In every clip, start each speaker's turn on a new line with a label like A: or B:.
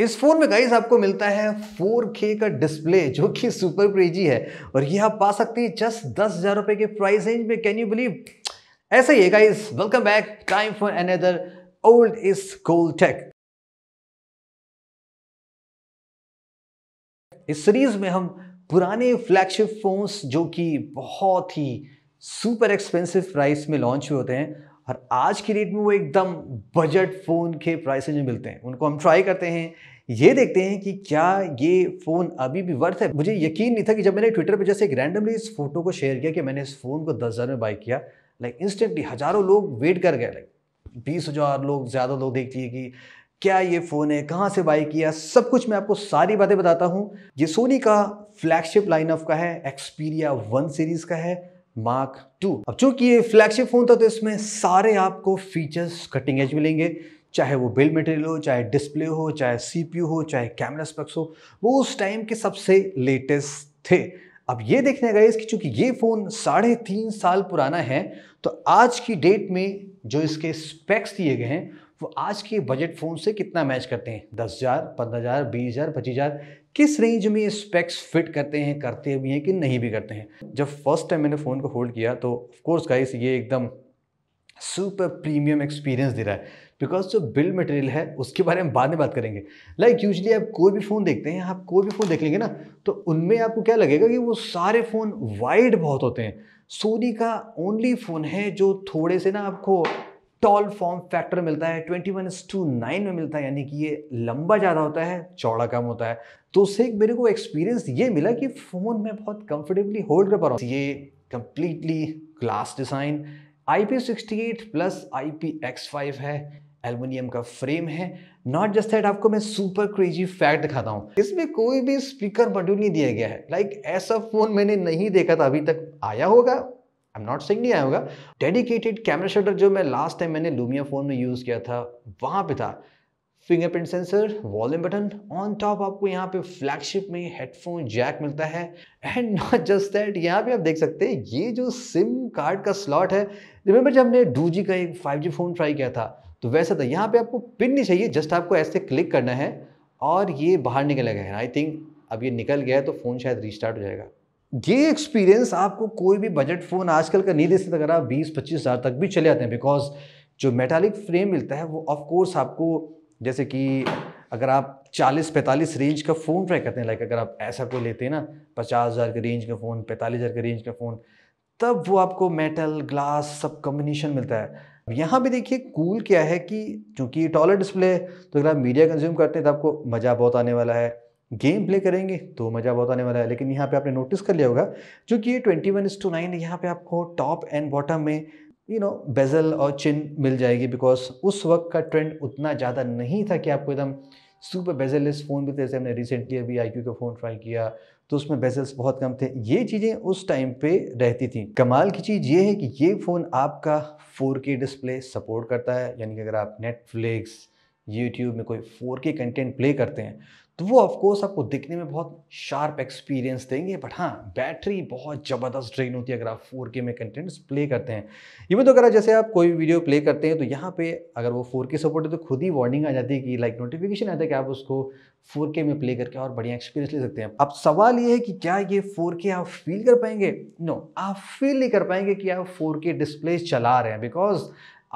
A: इस फ़ोन में गाइस आपको मिलता है 4K का डिस्प्ले जो कि सुपर क्रेजी है और ये आप पा सकते हैं जस्ट दस हज़ार रुपए के प्राइस रेंज में कैन यू बिलीव ऐसा ही है guys welcome back time for another old is gold tech इस सीरीज में हम पुराने फ्लैगशिप फोन्स जो कि बहुत ही सुपर एक्सपेंसिव प्राइस में लॉन्च हुए होते हैं और आज की डेट में वो एकदम बजट फ़ोन के प्राइसेज में मिलते हैं उनको हम ट्राई करते हैं ये देखते हैं कि क्या ये फ़ोन अभी भी वर्थ है मुझे यकीन नहीं था कि जब मैंने ट्विटर पर जैसे एक रैंडमली इस फोटो को शेयर किया कि मैंने इस फ़ोन को दस हज़ार में बाई किया लाइक इंस्टेंटली हज़ारों लोग वेट कर गए लाइक बीस हज़ार लोग ज़्यादा लोग देखती है कि क्या ये फ़ोन है कहाँ से बाई किया सब कुछ मैं आपको सारी बातें बताता हूँ ये सोनी का फ्लैगशिप लाइनअप का है एक्सपीरिया वन सीरीज़ का है मार्क टू अब चूंकि ये फ्लैगशिप फोन था तो इसमें सारे आपको फीचर्स कटिंग एज मिलेंगे चाहे वो बिल मटेरियल हो चाहे डिस्प्ले हो चाहे सीपीयू हो चाहे कैमरा स्पेक्स हो वो उस टाइम के सबसे लेटेस्ट थे अब ये देखने गए कि चूंकि ये फ़ोन साढ़े तीन साल पुराना है तो आज की डेट में जो इसके स्पेक्स दिए गए हैं वो तो आज के बजट फ़ोन से कितना मैच करते हैं दस हज़ार पंद्रह हज़ार बीस हज़ार पच्चीस हज़ार किस रेंज में ये स्पेक्स फिट करते हैं करते भी हैं कि नहीं भी करते हैं जब फर्स्ट टाइम मैंने फ़ोन को होल्ड किया तो ऑफकोर्स गाइस ये एकदम सुपर प्रीमियम एक्सपीरियंस दे रहा है बिकॉज जो बिल्ड मटेरियल है उसके बारे में बाद में बात करेंगे लाइक like यूजली आप कोई भी फ़ोन देखते हैं आप कोई भी फ़ोन देख लेंगे ना तो उनमें आपको क्या लगेगा कि वो सारे फ़ोन वाइड बहुत होते हैं सोनी का ओनली फ़ोन है जो थोड़े से ना आपको टॉल फॉर्म फैक्टर मिलता है ट्वेंटी वन टू नाइन में मिलता है यानी कि ये लंबा ज़्यादा होता है चौड़ा कम होता है तो उससे मेरे को एक्सपीरियंस ये मिला कि फ़ोन में बहुत कंफर्टेबली होल्ड कर पा रहा हूँ ये completely glass design I P sixty eight plus I P X five है एल्युमिनियम का फ्रेम है नॉट जस्ट दैट आपको मैं सुपर क्रेजी फैक्ट दिखाता हूँ इसमें कोई भी स्पीकर मॉड्यूल नहीं दिया गया है लाइक like, ऐसा फ़ोन मैंने नहीं देखा था अभी तक आया होगा आई एम नॉट सिंग नहीं आया होगा डेडिकेटेड कैमरा शटर जो मैं लास्ट टाइम मैंने लूमिया फ़ोन में यूज़ किया था वहाँ पे था fingerprint sensor volume button on top आपको यहाँ पे फ्लैगशिप में हेडफोन जैक मिलता है एंड नॉट जस्ट दैट यहाँ पे आप देख सकते हैं ये जो सिम कार्ड का स्लॉट है रिमेंबर जब हमने टू का एक फाइव फ़ोन ट्राई किया था तो वैसा था यहाँ पे आपको पिन नहीं चाहिए जस्ट आपको ऐसे क्लिक करना है और ये बाहर है आई थिंक अब ये निकल गया है तो फ़ोन शायद रिस्टार्ट हो जाएगा ये एक्सपीरियंस आपको कोई भी बजट फ़ोन आजकल का नहीं दे सकता अगर आप बीस पच्चीस हज़ार तक भी चले जाते हैं बिकॉज जो मेटालिक फ्रेम मिलता है वो ऑफ कोर्स आपको जैसे कि अगर आप 40-45 रेंज का फ़ोन ट्राई करते हैं लाइक अगर आप ऐसा कोई लेते हैं ना पचास हज़ार के रेंज का फ़ोन पैंतालीस हज़ार के रेंज का फ़ोन तब वो आपको मेटल ग्लास सब कम्बिनेशन मिलता है यहाँ भी देखिए कूल क्या है कि चूँकि टॉयलेट डिस्प्ले है तो अगर आप मीडिया कंज्यूम करते हैं तो आपको मज़ा बहुत आने वाला है गेम प्ले करेंगे तो मज़ा बहुत आने वाला है लेकिन यहाँ पे आपने नोटिस कर लिया होगा जो कि ये twenty one is to nine यहाँ पर आपको टॉप एंड बॉटम में यू नो बेजल और चिन मिल जाएगी बिकॉज उस वक्त का ट्रेंड उतना ज़्यादा नहीं था कि आपको एकदम सुपर बेजलेस फ़ोन भी थे जैसे हमने रिसेंटली अभी आई का फ़ोन ट्राई किया तो उसमें बेजल्स बहुत कम थे ये चीज़ें उस टाइम पे रहती थी कमाल की चीज़ ये है कि ये फ़ोन आपका 4K डिस्प्ले सपोर्ट करता है यानी कि अगर आप नेटफ्लिक्स यूट्यूब में कोई 4K कंटेंट प्ले करते हैं तो वो ऑफकोर्स आपको दिखने में बहुत शार्प एक्सपीरियंस देंगे बट हाँ बैटरी बहुत ज़बरदस्त ड्रेन होती है अगर आप फोर के में कंटेंट्स प्ले करते हैं इवन तो अगर जैसे आप कोई भी वीडियो प्ले करते हैं तो यहाँ पे अगर वो फोर के सपोर्ट है तो खुद ही वार्निंग आ जाती है कि लाइक नोटिफिकेशन आता है कि आप उसको फोर में प्ले करके और बढ़िया एक्सपीरियंस ले सकते हैं अब सवाल ये है कि क्या ये फोर आप फील कर पाएंगे नो no, आप फील नहीं कर पाएंगे कि आप फोर डिस्प्ले चला रहे हैं बिकॉज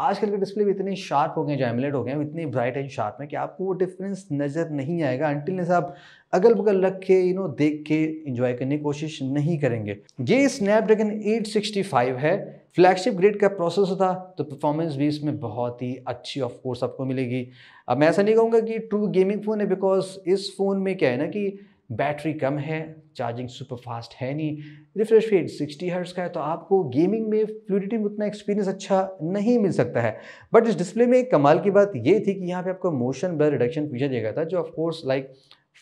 A: आजकल के डिस्प्ले भी इतने शार्प हो गए जो एमलेट हो गए इतने ब्राइट एंड शार्प हैं कि आपको वो डिफरेंस नज़र नहीं आएगा ने साहब अगल बगल रख के यू नो देख के इंजॉय करने की कोशिश नहीं करेंगे ये स्नैपड्रैगन 865 है फ्लैगशिप ग्रेड का प्रोसेस था तो परफॉर्मेंस भी इसमें बहुत ही अच्छी ऑफ कोर्स आपको मिलेगी अब मैं ऐसा नहीं कहूँगा कि ट्रू गेमिंग फ़ोन है बिकॉज इस फ़ोन में क्या है ना कि बैटरी कम है चार्जिंग सुपर फास्ट है नहीं रिफ्रेश रेट 60 हर्ट्स का है तो आपको गेमिंग में फ्लूडिटी में उतना एक्सपीरियंस अच्छा नहीं मिल सकता है बट इस डिस्प्ले में कमाल की बात ये थी कि यहाँ पे आपको मोशन ब्लर रिडक्शन फीचर देगा था जो ऑफकोर्स लाइक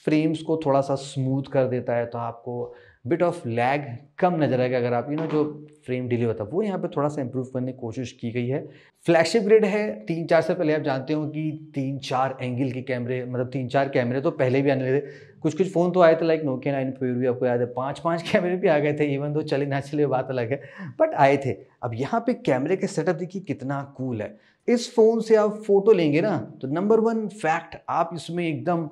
A: फ्रेम्स को थोड़ा सा स्मूथ कर देता है तो आपको बिट ऑफ लैग कम नजर आएगा अगर आप यू नो जो फ्रेम डिले होता है वो यहाँ पे थोड़ा सा इंप्रूव करने की कोशिश की गई है फ्लैगशिप ग्रेड है तीन चार से पहले आप जानते हो कि तीन चार एंगल के कैमरे मतलब तीन चार कैमरे तो पहले भी आने लगे कुछ कुछ फ़ोन तो आए थे लाइक नोकिया नाइन फोर भी आपको याद है पाँच पाँच कैमरे भी आ गए थे इवन तो चले ना चले बात अलग है बट आए थे अब यहाँ पे कैमरे के सेटअप देखिए कितना कूल है इस फ़ोन से आप फ़ोटो लेंगे ना तो नंबर वन फैक्ट आप इसमें एकदम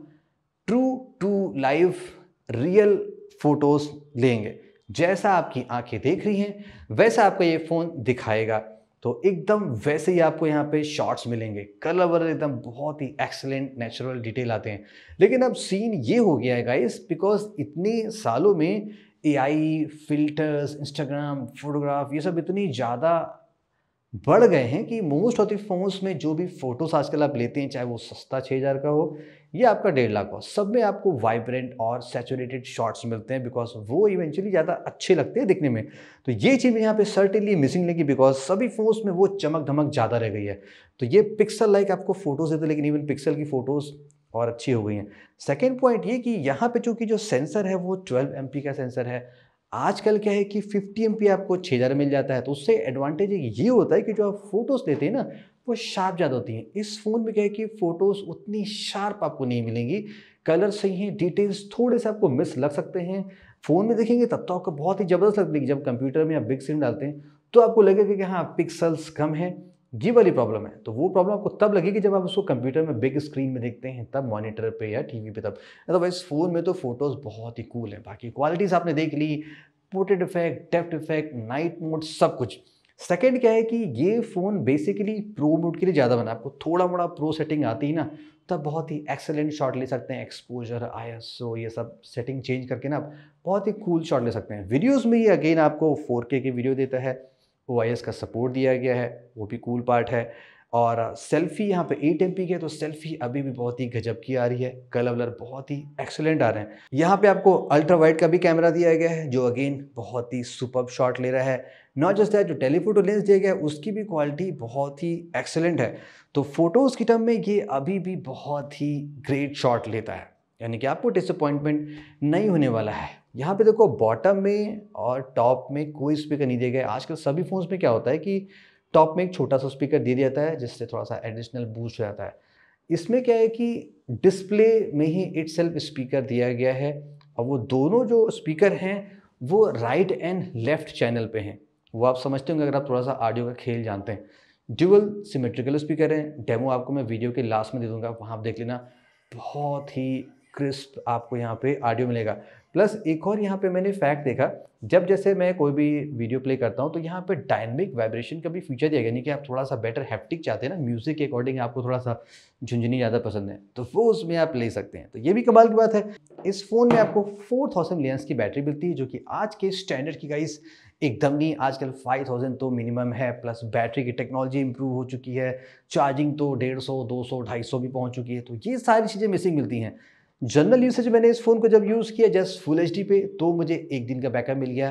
A: true to life real photos लेंगे जैसा आपकी आंखें देख रही हैं वैसा आपका ये फ़ोन दिखाएगा तो एकदम वैसे ही आपको यहाँ पे शॉट्स मिलेंगे कलर वलर एकदम बहुत ही एक्सेलेंट नेचुरल डिटेल आते हैं लेकिन अब सीन ये हो गया है गाइस बिकॉज इतने सालों में एआई फिल्टर्स इंस्टाग्राम फोटोग्राफ ये सब इतनी ज़्यादा बढ़ गए हैं कि मोस्ट ऑफ द फोन्स में जो भी फ़ोटोज़ आजकल आप लेते हैं चाहे वो सस्ता छः हज़ार का हो या आपका डेढ़ लाख हो सब में आपको वाइब्रेंट और सेचुरेटेड शॉट्स मिलते हैं बिकॉज वो इवेंचुअली ज़्यादा अच्छे लगते हैं दिखने में तो ये चीज़ यहाँ पे सर्टेनली मिसिंग लगी बिकॉज सभी फ़ोन्स में वो चमक धमक ज़्यादा रह गई है तो ये पिक्सल लाइक आपको फ़ोटोज़ देते लेकिन इवन पिक्सल की फ़ोटोज़ और अच्छी हो गई हैं सेकेंड पॉइंट ये कि यहाँ पे चूँकि जो सेंसर है वो ट्वेल्व एम का सेंसर है आजकल क्या है कि 50 एम आपको 6000 मिल जाता है तो उससे एडवांटेज ये होता है कि जो आप फोटोज़ लेते हैं ना वो शार्प ज़्यादा होती हैं इस फ़ोन में क्या है कि फ़ोटोज़ उतनी शार्प आपको नहीं मिलेंगी कलर सही हैं डिटेल्स थोड़े से आपको मिस लग सकते हैं फ़ोन में देखेंगे तब तो आपको बहुत ही ज़बरदस्त लगती है जब कंप्यूटर में आप बिग स्क्रीन डालते हैं तो आपको लगेगा कि हाँ पिक्सल्स कम हैं ये वाली प्रॉब्लम है तो वो प्रॉब्लम आपको तब लगेगी जब आप उसको कंप्यूटर में बिग स्क्रीन में देखते हैं तब मॉनिटर पे या टीवी पे तब अदरवाइज फ़ोन में तो फ़ोटोज़ बहुत ही कूल हैं बाकी क्वालिटीज़ आपने देख ली portrait effect depth effect night mode सब कुछ सेकेंड क्या है कि ये फ़ोन बेसिकली प्रो मोड के लिए ज़्यादा बना आपको थोड़ा मोड़ा प्रो सेटिंग आती ही ना तब बहुत ही एक्सेलेंट शॉट ले सकते हैं एक्सपोजर आईएसओ ये सब सेटिंग चेंज करके ना आप बहुत ही कूल शॉट ले सकते हैं वीडियोज़ में ये अगेन आपको फोर के वीडियो देता है ओ का सपोर्ट दिया गया है वो भी कूल पार्ट है और सेल्फ़ी यहाँ पे एट एम पी की तो सेल्फ़ी अभी भी बहुत ही गजब की आ रही है कलर वलर बहुत ही एक्सेलेंट आ रहे हैं यहाँ पे आपको अल्ट्रा वाइड का भी कैमरा दिया गया है जो अगेन बहुत ही सुपर शॉट ले रहा है नॉट जस्ट दैट जो टेलीफोटो लेंस दिया गया है उसकी भी क्वालिटी बहुत ही एक्सेलेंट है तो फोटोज़ की टर्म में ये अभी भी बहुत ही ग्रेट शॉट लेता है यानी कि आपको डिसअपॉइंटमेंट नहीं होने वाला है यहाँ पे देखो बॉटम में और टॉप में कोई स्पीकर नहीं दिया गया आजकल सभी फ़ोन्स में क्या होता है कि टॉप में एक छोटा सा स्पीकर दे दिया जाता है जिससे थोड़ा सा एडिशनल बूस्ट हो जाता है इसमें क्या है कि डिस्प्ले में ही इट सेल्फ स्पीकर दिया गया है और वो दोनों जो स्पीकर हैं वो राइट एंड लेफ्ट चैनल पे हैं वो आप समझते होंगे अगर आप थोड़ा सा ऑडियो का खेल जानते हैं ड्यूअल सिमेट्रिकल स्पीकर हैं डेमो आपको मैं वीडियो के लास्ट में दे दूंगा वहाँ आप देख लेना बहुत ही क्रिस्प आपको यहाँ पे ऑडियो मिलेगा प्लस एक और यहाँ पे मैंने फैक्ट देखा जब जैसे मैं कोई भी वीडियो प्ले करता हूँ तो यहाँ पे डायनेमिक वाइब्रेशन का भी फीचर दिया गया यानी कि आप थोड़ा सा बेटर हैप्टिक चाहते हैं ना म्यूज़िक के अकॉर्डिंग आपको थोड़ा सा झुंझुनी ज़्यादा पसंद है तो वो उसमें आप ले सकते हैं तो ये भी कमाल की बात है इस फ़ोन में आपको फोर थाउजेंड की बैटरी मिलती है जो कि आज के स्टैंडर्ड की गाइस एकदम नहीं आजकल 5000 तो मिनिमम है प्लस बैटरी की टेक्नोलॉजी इंप्रूव हो चुकी है चार्जिंग तो डेढ़ सौ दो सौ ढाई सौ भी पहुंच चुकी है तो ये सारी चीज़ें मिसिंग मिलती हैं जनरल यूसेज मैंने इस फ़ोन को जब यूज़ किया जस्ट फुल एच पे तो मुझे एक दिन का बैकअप मिल गया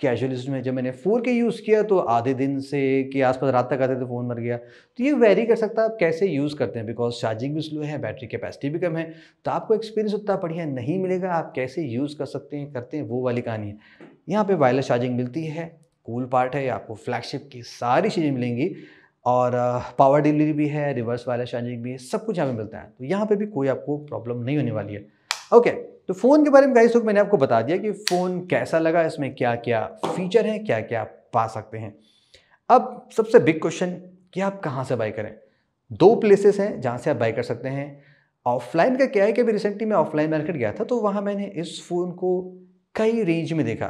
A: कैजुअल यूज में जब मैंने फोर के यूज़ किया तो आधे दिन से के आसपास रात तक आते थे फ़ोन मर गया तो ये वेरी कर सकता है आप कैसे यूज़ करते हैं बिकॉज चार्जिंग भी स्लो है बैटरी कैपेसिटी भी कम है तो आपको एक्सपीरियंस उतना बढ़िया नहीं मिलेगा आप कैसे यूज़ कर सकते हैं करते हैं वो वाली कहानी है यहाँ पर वायरलेस चार्जिंग मिलती है कूल पार्ट है आपको फ्लैगशिप की सारी चीज़ें मिलेंगी और पावर डिलीवरी भी है रिवर्स वायरस चार्जिंग भी है सब कुछ यहाँ पे मिलता है तो यहाँ पे भी कोई आपको प्रॉब्लम नहीं होने वाली है ओके okay, तो फ़ोन के बारे में गाइस तो मैंने आपको बता दिया कि फ़ोन कैसा लगा इसमें क्या क्या फीचर हैं क्या क्या आप पा सकते हैं अब सबसे बिग क्वेश्चन कि आप कहाँ से बाई करें दो प्लेसेस हैं जहाँ से आप बाई कर सकते हैं ऑफलाइन का क्या है कि अभी रिसेंटली मैं ऑफलाइन मार्केट गया था तो वहाँ मैंने इस फ़ोन को कई रेंज में देखा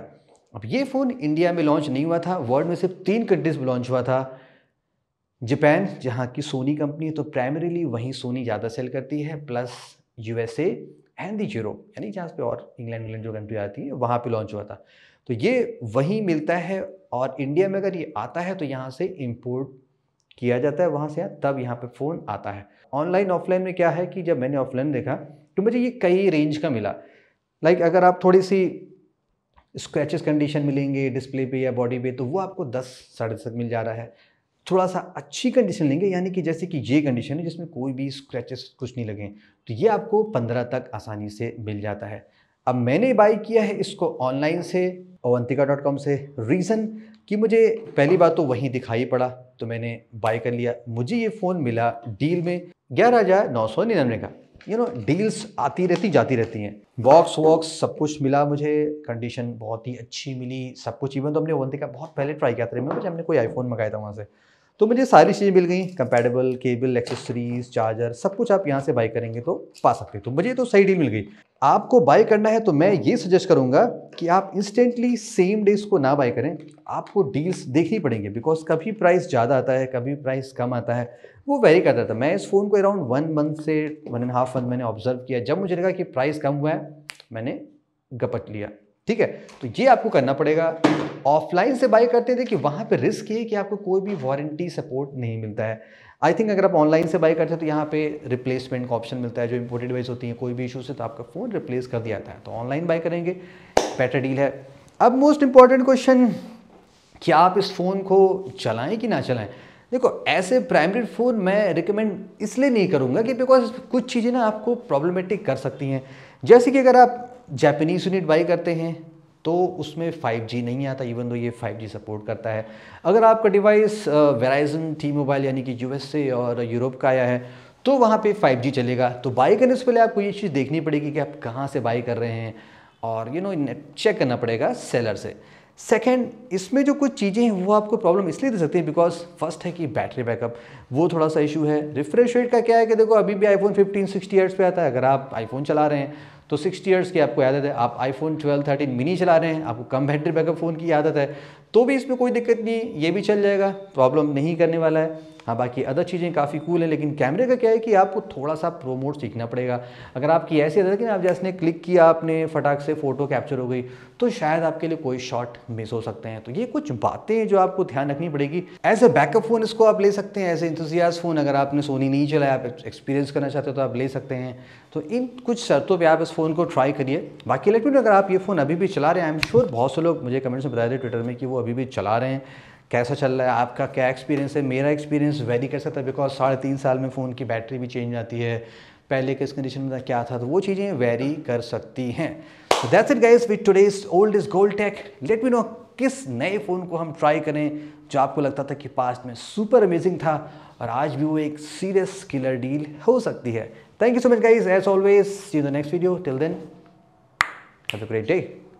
A: अब ये फ़ोन इंडिया में लॉन्च नहीं हुआ था वर्ल्ड में सिर्फ तीन कंट्रीज़ में लॉन्च हुआ था जापान जहाँ की सोनी कंपनी तो प्राइमरीली वहीं सोनी ज़्यादा सेल करती है plus USA and the Europe यानी जहाँ पे और इंग्लैंड इंग्लैंड जो कंट्री आती है वहाँ पे लॉन्च हुआ था तो ये वहीं मिलता है और इंडिया में अगर ये आता है तो यहाँ से इम्पोर्ट किया जाता है वहाँ से तब यहाँ पर फ़ोन आता है ऑनलाइन ऑफलाइन में क्या है कि जब मैंने ऑफलाइन देखा तो मुझे ये कई रेंज का मिला लाइक अगर आप थोड़ी सी स्क्रैचेस कंडीशन मिलेंगे डिस्प्ले पे या बॉडी पे तो वो आपको दस साढ़े दस मिल जा रहा है थोड़ा सा अच्छी कंडीशन लेंगे यानी कि जैसे कि ये कंडीशन है जिसमें कोई भी स्क्रैचेस कुछ नहीं लगे तो ये आपको पंद्रह तक आसानी से मिल जाता है अब मैंने बाई किया है इसको ऑनलाइन से अवंतिका डॉट कॉम से रीज़न कि मुझे पहली बात तो वहीं दिखाई पड़ा तो मैंने बाई कर लिया मुझे ये फ़ोन मिला डील में ग्यारह हज़ार नौ सौ निन्यानवे का यू नो डील्स आती रहती जाती रहती हैं बॉक्स वॉक्स सब कुछ मिला मुझे कंडीशन बहुत ही अच्छी मिली सब कुछ इवन तो हमने अवंतिका बहुत पहले ट्राई किया था मैं मुझे हमने कोई आईफोन मंगाया था वहाँ से तो मुझे सारी चीज़ें मिल गई कंपेटेबल केबल एक्सेसरीज चार्जर सब कुछ आप यहाँ से बाई करेंगे तो पा सकते तो मुझे तो सही डील मिल गई आपको बाई करना है तो मैं ये सजेस्ट करूँगा कि आप इंस्टेंटली सेम डे इसको ना बाई करें आपको डील्स देखनी पड़ेंगे बिकॉज कभी प्राइस ज़्यादा आता है कभी प्राइस कम आता है वो वेरी करता था मैं इस फ़ोन को अराउंड वन मंथ से वन एंड हाफ मंथ मैंने ऑब्जर्व किया जब मुझे लगा कि प्राइस कम हुआ है मैंने गपट लिया ठीक है तो ये आपको करना पड़ेगा ऑफलाइन से बाई करते थे कि वहाँ पे रिस्क ये है कि आपको कोई भी वारंटी सपोर्ट नहीं मिलता है आई थिंक अगर आप ऑनलाइन से बाई करते हैं तो यहाँ पे रिप्लेसमेंट का ऑप्शन मिलता है जो इम्पोर्टेड वाइज होती है कोई भी इशू से तो आपका फ़ोन रिप्लेस कर दिया जाता है तो ऑनलाइन बाई करेंगे बेटर डील है अब मोस्ट इंपॉर्टेंट क्वेश्चन क्या आप इस फ़ोन को चलाएँ कि ना चलाएं देखो ऐसे प्राइमरी फ़ोन मैं रिकमेंड इसलिए नहीं करूँगा कि बिकॉज कुछ चीज़ें ना आपको प्रॉब्लमेटिक कर सकती हैं जैसे कि अगर आप जैपनीज़ यूनिट बाई करते हैं तो उसमें 5G नहीं आता इवन दो ये 5G सपोर्ट करता है अगर आपका डिवाइस वेराइजन टी मोबाइल यानी कि यूएसए और यूरोप का आया है तो वहाँ पे 5G चलेगा तो बाई करने से पहले आपको ये चीज़ देखनी पड़ेगी कि आप कहाँ से बाई कर रहे हैं और यू नो चेक करना पड़ेगा सेलर से सेकेंड इसमें जो कुछ चीज़ें हैं वो आपको प्रॉब्लम इसलिए दे सकती हैं बिकॉज फर्स्ट है कि बैटरी बैकअप वो थोड़ा सा इशू है रिफ्रेश रेट का क्या है कि देखो अभी भी आईफोन 15 60 एट्स पे आता है अगर आप आईफोन चला रहे हैं तो सिक्सटी ईयर्स की आपको आदत है आप आईफोन 12, 13 मिनी चला रहे हैं आपको कम बैटरी बैकअप फ़ोन की आदत है तो भी इसमें कोई दिक्कत नहीं ये भी चल जाएगा प्रॉब्लम नहीं करने वाला है हाँ बाकी अदर चीज़ें काफ़ी कूल हैं लेकिन कैमरे का क्या है कि आपको थोड़ा सा प्रोमोट सीखना पड़ेगा अगर आपकी ऐसी अदर कि आप जैसे क्लिक किया आपने फटाक से फ़ोटो कैप्चर हो गई तो शायद आपके लिए कोई शॉट मिस हो सकते हैं तो ये कुछ बातें जो आपको ध्यान रखनी पड़ेगी एज ए बैकअप फ़ोन इसको आप ले सकते हैं एज ए इंथुजियाज फ़ोन अगर आपने सोनी नहीं चलाया आप एक्सपीरियंस करना चाहते हो तो आप ले सकते हैं तो इन कुछ शर्तों पर आप इस फ़ोन को ट्राई करिए बाकी लेकिन अगर आप ये फ़ोन अभी भी चला रहे हैं आई एम श्योर बहुत से लोग मुझे कमेंट्स में बता रहे ट्विटर में कि वो अभी भी चला रहे हैं कैसा चल रहा है आपका क्या एक्सपीरियंस है मेरा एक्सपीरियंस वेरी कर सकता है बिकॉज साढ़े तीन साल में फ़ोन की बैटरी भी चेंज आती है पहले किस कंडीशन में था क्या था तो वो चीज़ें वेरी कर सकती हैं that's it guys with with today's old is gold tech. Let me किस नए फ़ोन को हम ट्राई करें जो आपको लगता था कि पास्ट में सुपर अमेजिंग था और आज भी वो एक सीरियस किलर डील हो सकती है thank you so much guys as always see the next video till then have a great day